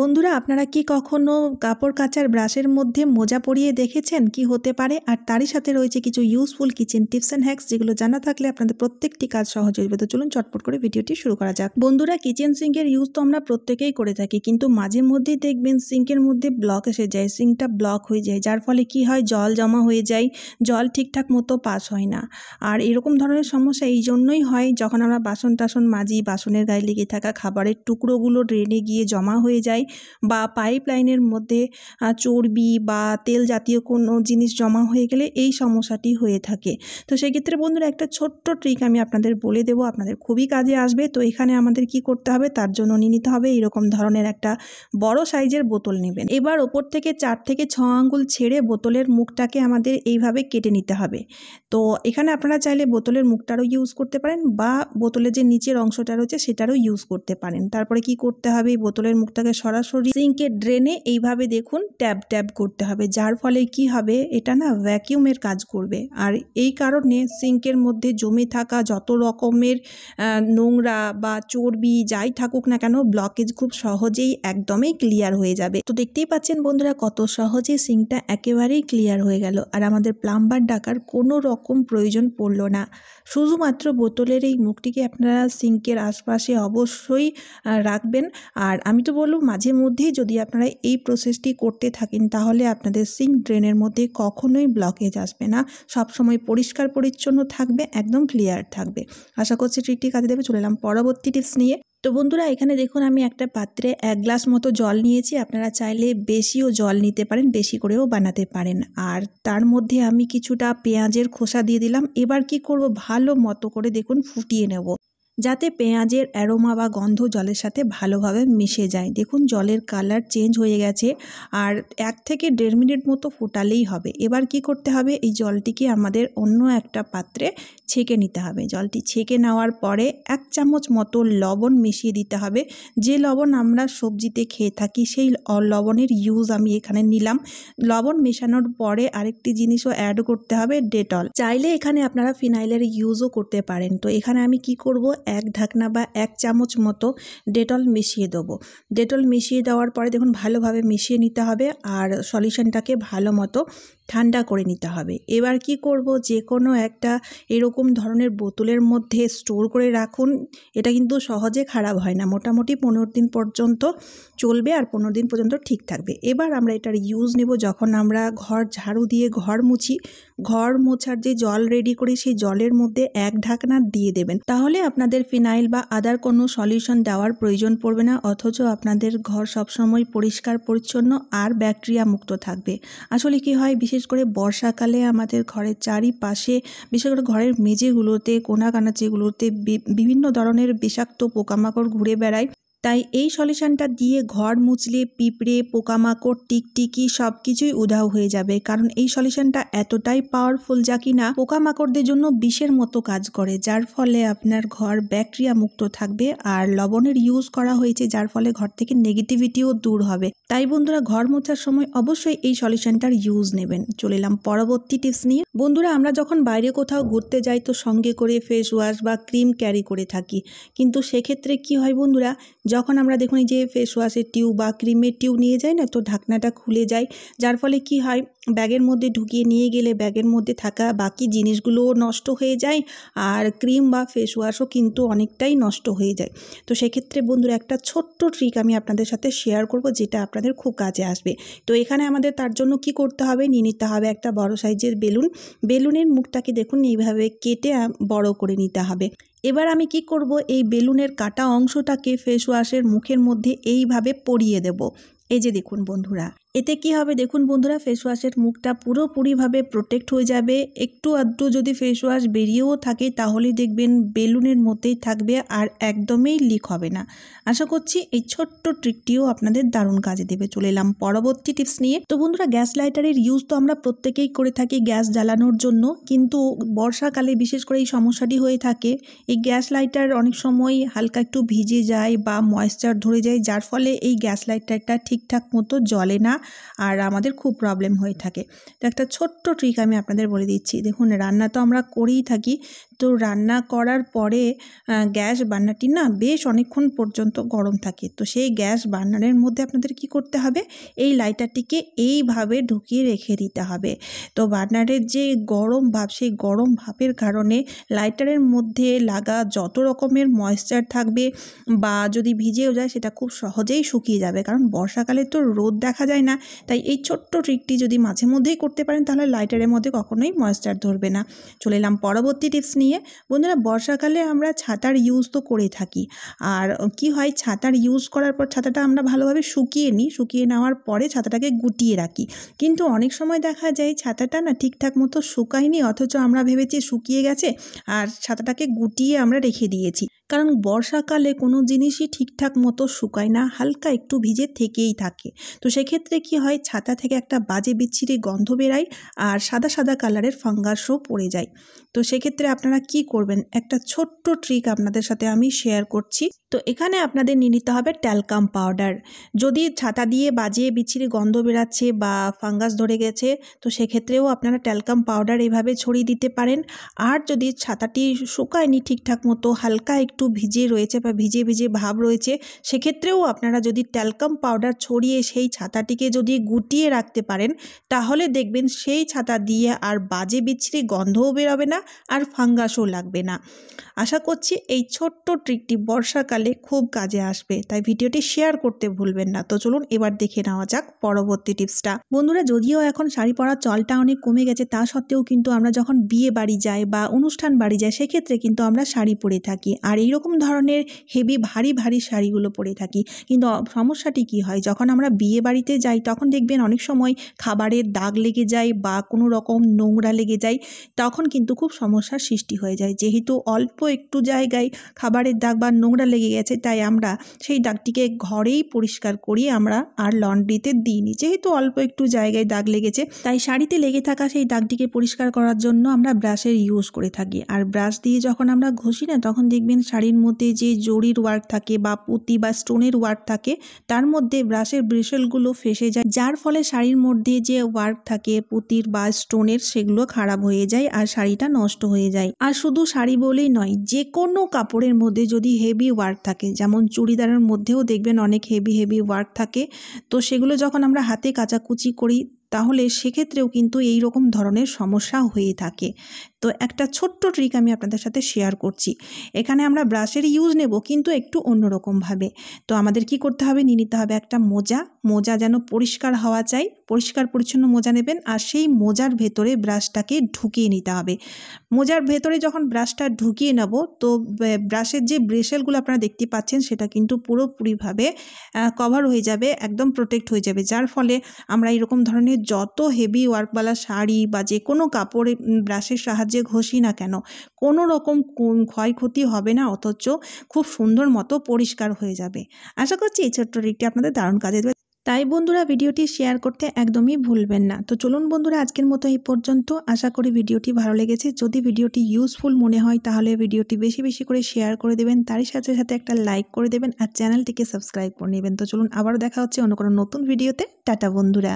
বন্ধুরা আপনারা কি কখনো কাপড় কাচার ব্রাশের মধ্যে মোজা পরিয়ে দেখেছেন কি হতে পারে আর তারই সাথে রয়েছে কিছু useful kitchen tips and hacks যেগুলো জানা থাকলে আপনাদের প্রত্যেকটি কাজ সহজ হয়ে তো চলুন চটপট করে ভিডিওটি শুরু করা যাক বন্ধুরা কিচেন সিঙ্কের ইউজ তো আমরা প্রত্যেকেই করে থাকি কিন্তু মাঝে মধ্যেই দেখবেন সিঙ্কের মধ্যে ব্লক এসে যায় সিঙ্কটা ব্লক হয়ে যায় যার ফলে কি হয় জল জমা হয়ে যায় জল ঠিকঠাক মতো পাস হয় না আর এরকম ধরনের সমস্যা এই জন্যই হয় যখন আমরা বাসন টাসন মাজি বাসনের গায়ে লেগে থাকা খাবারের টুকরোগুলো ড্রেনে গিয়ে জমা হয়ে যায় যায় বা পাইপ লাইনের মধ্যে চর্বি বা তেল জাতীয় কোনো জিনিস জমা হয়ে গেলে এই সমস্যাটি হয়ে থাকে তো সেক্ষেত্রে বন্ধুরা একটা ছোট্ট ট্রিক আমি আপনাদের বলে দেবো আপনাদের খুবই কাজে আসবে তো এখানে আমাদের কি করতে হবে তার জন্য নিয়ে নিতে হবে এরকম ধরনের একটা বড় সাইজের বোতল নেবেন এবার ওপর থেকে চার থেকে ছ আঙ্গুল ছেড়ে বোতলের মুখটাকে আমাদের এইভাবে কেটে নিতে হবে তো এখানে আপনারা চাইলে বোতলের মুখটারও ইউজ করতে পারেন বা বোতলের যে নিচের অংশটা রয়েছে সেটারও ইউজ করতে পারেন তারপরে কি করতে হবে বোতলের মুখটাকে সরাসরি সিঙ্কের ড্রেনে এইভাবে দেখুন ট্যাব ট্যাব করতে হবে যার ফলে কি হবে এটা না ভ্যাকিউমের কাজ করবে আর এই কারণে সিঙ্কের মধ্যে জমে থাকা যত রকমের নোংরা বা চর্বি যাই থাকুক না কেন ব্লকেজ খুব সহজেই একদমই ক্লিয়ার হয়ে যাবে তো দেখতেই পাচ্ছেন বন্ধুরা কত সহজে সিঙ্কটা একেবারেই ক্লিয়ার হয়ে গেল আর আমাদের প্লাম্বার ডাকার কোনো রকম প্রয়োজন পড়ল না শুধুমাত্র বোতলের এই মুখটিকে আপনারা সিঙ্কের আশপাশে অবশ্যই রাখবেন আর আমি তো বলবো মাঝে মধ্যেই যদি আপনারা এই প্রসেসটি করতে থাকেন তাহলে আপনাদের সিঙ্ক ড্রেনের মধ্যে কখনোই ব্লকেজ আসবে না সবসময় পরিষ্কার পরিচ্ছন্ন থাকবে একদম ক্লিয়ার থাকবে আশা করছি ট্রিটটি কাজে দেবে চলে এলাম পরবর্তী টিপস নিয়ে তো বন্ধুরা এখানে দেখুন আমি একটা পাত্রে এক গ্লাস মতো জল নিয়েছি আপনারা চাইলে বেশিও জল নিতে পারেন বেশি করেও বানাতে পারেন আর তার মধ্যে আমি কিছুটা পেঁয়াজের খোসা দিয়ে দিলাম এবার কি করব ভালো মতো করে দেখুন ফুটিয়ে নেব যাতে পেঁয়াজের অ্যারোমা বা গন্ধ জলের সাথে ভালোভাবে মিশে যায় দেখুন জলের কালার চেঞ্জ হয়ে গেছে আর এক থেকে দেড় মিনিট মতো ফোটালেই হবে এবার কি করতে হবে এই জলটিকে আমাদের অন্য একটা পাত্রে ছেঁকে নিতে হবে জলটি ছেঁকে নেওয়ার পরে এক চামচ মতো লবণ মিশিয়ে দিতে হবে যে লবণ আমরা সবজিতে খেয়ে থাকি সেই লবণের ইউজ আমি এখানে নিলাম লবণ মেশানোর পরে আরেকটি জিনিসও অ্যাড করতে হবে ডেটল চাইলে এখানে আপনারা ফিনাইলের ইউজও করতে পারেন তো এখানে আমি কি করব এক ঢাকনা বা এক চামচ মতো ডেটল মিশিয়ে দেবো ডেটল মিশিয়ে দেওয়ার পরে দেখুন ভালোভাবে মিশিয়ে নিতে হবে আর সলিউশনটাকে ভালো মতো ঠান্ডা করে নিতে হবে এবার কি করব যে কোনো একটা এরকম ধরনের বোতলের মধ্যে স্টোর করে রাখুন এটা কিন্তু সহজে খারাপ হয় না মোটামুটি পনেরো দিন পর্যন্ত চলবে আর পনেরো দিন পর্যন্ত ঠিক থাকবে এবার আমরা এটার ইউজ নেব যখন আমরা ঘর ঝাড়ু দিয়ে ঘর মুছি ঘর মোছার যে জল রেডি করি সেই জলের মধ্যে এক ঢাকনা দিয়ে দেবেন তাহলে আপনাদের ফিনাইল বা আদার কোনো সলিউশন দেওয়ার প্রয়োজন পড়বে না অথচ আপনাদের ঘর সবসময় পরিষ্কার পরিচ্ছন্ন আর ব্যাকটেরিয়া মুক্ত থাকবে আসলে কি হয় বিশেষ করে বর্ষাকালে আমাদের ঘরের চারিপাশে বিশেষ করে ঘরের মেঝেগুলোতে কোনা কানাচিগুলোতে বিভিন্ন ধরনের বিষাক্ত পোকামাকড় ঘুরে বেড়ায় তাই এই সলিউশানটা দিয়ে ঘর মুচলে পিঁপড়ে পোকামাকড় টিকটিকি সব কিছুই উধাও হয়ে যাবে কারণ এই সলিউশানটা এতটাই পাওয়ারফুল যা কিনা পোকামাকড়দের জন্য বিষের মতো কাজ করে যার ফলে আপনার ঘর ব্যাকটেরিয়া মুক্ত থাকবে আর লবণের ইউজ করা হয়েছে যার ফলে ঘর থেকে নেগেটিভিটিও দূর হবে তাই বন্ধুরা ঘর মোছার সময় অবশ্যই এই সলিউশানটার ইউজ নেবেন চলে এলাম পরবর্তী টিপস নিয়ে বন্ধুরা আমরা যখন বাইরে কোথাও ঘুরতে যাই তো সঙ্গে করে ফেস ওয়াশ বা ক্রিম ক্যারি করে থাকি কিন্তু সেক্ষেত্রে কি হয় বন্ধুরা যখন আমরা দেখুন এই যে ফেস ওয়াশের টিউব বা ক্রিমের টিউব নিয়ে যাই না তো ঢাকনাটা খুলে যায় যার ফলে কি হয় ব্যাগের মধ্যে ঢুকিয়ে নিয়ে গেলে ব্যাগের মধ্যে থাকা বাকি জিনিসগুলোও নষ্ট হয়ে যায় আর ক্রিম বা ফেস ওয়াশও কিন্তু অনেকটাই নষ্ট হয়ে যায় তো সেক্ষেত্রে বন্ধুর একটা ছোট্ট ট্রিক আমি আপনাদের সাথে শেয়ার করব যেটা আপনাদের খুব কাজে আসবে তো এখানে আমাদের তার জন্য কি করতে হবে নিয়ে নিতে হবে একটা বড় সাইজের বেলুন বেলুনের মুখটাকে দেখুন এইভাবে কেটে বড় করে নিতে হবে এবার আমি কি করব এই বেলুনের কাটা অংশটাকে ফেসওয়াশের মুখের মধ্যে এইভাবে পরিয়ে দেব এই যে দেখুন বন্ধুরা এতে কি হবে দেখুন বন্ধুরা ফেস ওয়াশের মুখটা পুরোপুরিভাবে প্রোটেক্ট হয়ে যাবে একটু আধটু যদি ফেস ওয়াশ বেরিয়েও থাকে তাহলে দেখবেন বেলুনের মধ্যেই থাকবে আর একদমই লিক হবে না আশা করছি এই ছোট্ট ট্রিকটিও আপনাদের দারুণ কাজে দেবে চলে এলাম পরবর্তী টিপস নিয়ে তো বন্ধুরা গ্যাস লাইটারের ইউজ তো আমরা প্রত্যেকেই করে থাকি গ্যাস জ্বালানোর জন্য কিন্তু বর্ষাকালে বিশেষ করে এই সমস্যাটি হয়ে থাকে এই গ্যাস লাইটার অনেক সময় হালকা একটু ভিজে যায় বা ময়েশ্চার ধরে যায় যার ফলে এই গ্যাস লাইটারটা ঠিক ঠিকঠাক মতো জলে না আর আমাদের খুব প্রবলেম হয়ে থাকে তো একটা ছোট্ট ট্রিক আমি আপনাদের বলে দিচ্ছি দেখুন রান্না তো আমরা করেই থাকি তো রান্না করার পরে গ্যাস বার্নারটি না বেশ অনেকক্ষণ পর্যন্ত গরম থাকে তো সেই গ্যাস বার্নারের মধ্যে আপনাদের কি করতে হবে এই লাইটারটিকে এইভাবে ঢুকিয়ে রেখে দিতে হবে তো বার্নারের যে গরম ভাব সেই গরম ভাবের কারণে লাইটারের মধ্যে লাগা যত রকমের ময়েশ্চার থাকবে বা যদি ভিজেও যায় সেটা খুব সহজেই শুকিয়ে যাবে কারণ বর্ষাকালে তো রোদ দেখা যায় না তাই এই ছোট্ট ট্রিকটি যদি মাঝে মধ্যেই করতে পারেন তাহলে লাইটারের মধ্যে কখনোই ময়েশ্চার ধরবে না চলে এলাম পরবর্তী টিপস নিয়ে নিয়ে বন্ধুরা বর্ষাকালে আমরা ছাতার ইউজ তো করে থাকি আর কি হয় ছাতার ইউজ করার পর ছাতাটা আমরা ভালোভাবে শুকিয়ে নিই শুকিয়ে নেওয়ার পরে ছাতাটাকে গুটিয়ে রাখি কিন্তু অনেক সময় দেখা যায় ছাতাটা না ঠিকঠাক মতো শুকায়নি অথচ আমরা ভেবেছি শুকিয়ে গেছে আর ছাতাটাকে গুটিয়ে আমরা রেখে দিয়েছি কারণ বর্ষাকালে কোনো জিনিসই ঠিকঠাক মতো শুকায় না হালকা একটু ভিজে থেকেই থাকে তো সেক্ষেত্রে কি হয় ছাতা থেকে একটা বাজে বিচ্ছিরি গন্ধ বেরায় আর সাদা সাদা কালারের ফাঙ্গাসও পড়ে যায় তো সেক্ষেত্রে আপনারা কি করবেন একটা ছোট্ট ট্রিক আপনাদের সাথে আমি শেয়ার করছি তো এখানে আপনাদের নিয়ে নিতে হবে ট্যালকাম পাউডার যদি ছাতা দিয়ে বাজিয়ে বিচ্ছিরি গন্ধ বেরাচ্ছে বা ফাঙ্গাস ধরে গেছে তো সেক্ষেত্রেও আপনারা ট্যালকাম পাউডার এভাবে ছড়িয়ে দিতে পারেন আর যদি ছাতাটি শুকায়নি ঠিকঠাক মতো হালকা একটু ভিজে রয়েছে বা ভিজে ভিজে ভাব রয়েছে সেক্ষেত্রেও আপনারা যদি ট্যালকাম পাউডার ছড়িয়ে সেই ছাতাটিকে যদি গুটিয়ে রাখতে পারেন তাহলে দেখবেন সেই ছাতা দিয়ে আর বাজে বিচ্ছিরি গন্ধও বেরোবে না আর ফাঙ্গাসও লাগবে না আশা করছি এই ছোট্ট ট্রিকটি বর্ষাকালে খুব কাজে আসবে তাই ভিডিওটি শেয়ার করতে ভুলবেন না তো চলুন এবার দেখে নেওয়া যাক পরবর্তী টিপসটা বন্ধুরা যদিও এখন শাড়ি পরার চলটা অনেক কমে গেছে তা সত্ত্বেও কিন্তু আমরা যখন বিয়ে বাড়ি যাই বা অনুষ্ঠান বাড়ি যাই সেক্ষেত্রে কিন্তু আমরা শাড়ি পরে থাকি আর এই রকম ধরনের হেভি ভারী ভারী শাড়িগুলো পরে থাকি কিন্তু সমস্যাটি কি হয় যখন আমরা বিয়ে বাড়িতে যাই তখন দেখবেন অনেক সময় খাবারের দাগ লেগে যায় বা কোনো রকম নোংরা লেগে যায় তখন কিন্তু খুব সমস্যার সৃষ্টি হয়ে যায় যেহেতু অল্প একটু জায়গায় খাবারের দাগ বা নোংরা লেগে গেছে তাই আমরা সেই দাগটিকে ঘরেই পরিষ্কার করি আমরা আর লন্ড্রিতে দিইনি যেহেতু অল্প একটু জায়গায় দাগ লেগেছে তাই শাড়িতে লেগে থাকা সেই দাগটিকে পরিষ্কার করার জন্য আমরা ব্রাশের ইউজ করে থাকি আর ব্রাশ দিয়ে যখন আমরা ঘষি না তখন দেখবেন শাড়ির মধ্যে যে জরির ওয়ার্ক থাকে বা পুঁতি বা স্টোনের ওয়ার্ক থাকে তার মধ্যে ব্রাশের ব্রেশেলগুলো ফেসে যায় যার ফলে শাড়ির মধ্যে যে ওয়ার্ক থাকে পুঁতির বা স্টোনের সেগুলো খারাপ হয়ে যায় আর শাড়িটা নষ্ট হয়ে যায় আর শুধু শাড়ি বলেই নয় যে কোনো কাপড়ের মধ্যে যদি হেভি ওয়ার্ক থাকে যেমন চুড়িদারের মধ্যেও দেখবেন অনেক হেভি হেভি ওয়ার্ক থাকে তো সেগুলো যখন আমরা হাতে কাচাকুচি করি তাহলে সেক্ষেত্রেও কিন্তু এই রকম ধরনের সমস্যা হয়ে থাকে তো একটা ছোট্ট ট্রিক আমি আপনাদের সাথে শেয়ার করছি এখানে আমরা ব্রাশের ইউজ নেব কিন্তু একটু অন্যরকমভাবে তো আমাদের কি করতে হবে নিয়ে নিতে হবে একটা মোজা মোজা যেন পরিষ্কার হওয়া চাই পরিষ্কার পরিচ্ছন্ন মোজা নেবেন আর সেই মোজার ভেতরে ব্রাশটাকে ঢুকিয়ে নিতে হবে মোজার ভেতরে যখন ব্রাশটা ঢুকিয়ে নেব তো ব্রাশের যে ব্রেশেলগুলো আপনারা দেখতে পাচ্ছেন সেটা কিন্তু পুরোপুরিভাবে কভার হয়ে যাবে একদম প্রোটেক্ট হয়ে যাবে যার ফলে আমরা এরকম ধরনের যত হেভি ওয়ার্কওয়ালা শাড়ি বা যে কোনো কাপড়ে ব্রাশের সাহায্যে যে ঘষি না কেন কোনো রকম ক্ষয়ক্ষতি হবে না অথচ খুব সুন্দর মতো পরিষ্কার হয়ে যাবে আশা করছি এই ছোট্ট রিকটি আপনাদের দারুণ কাজে দেবে তাই বন্ধুরা ভিডিওটি শেয়ার করতে একদমই ভুলবেন না তো চলুন বন্ধুরা আজকের মতো এই পর্যন্ত আশা করি ভিডিওটি ভালো লেগেছে যদি ভিডিওটি ইউজফুল মনে হয় তাহলে ভিডিওটি বেশি বেশি করে শেয়ার করে দেবেন তারই সাথে সাথে একটা লাইক করে দেবেন আর চ্যানেলটিকে সাবস্ক্রাইব করে নেবেন তো চলুন আবারও দেখা হচ্ছে অন্য কোনো নতুন ভিডিওতে টাটা বন্ধুরা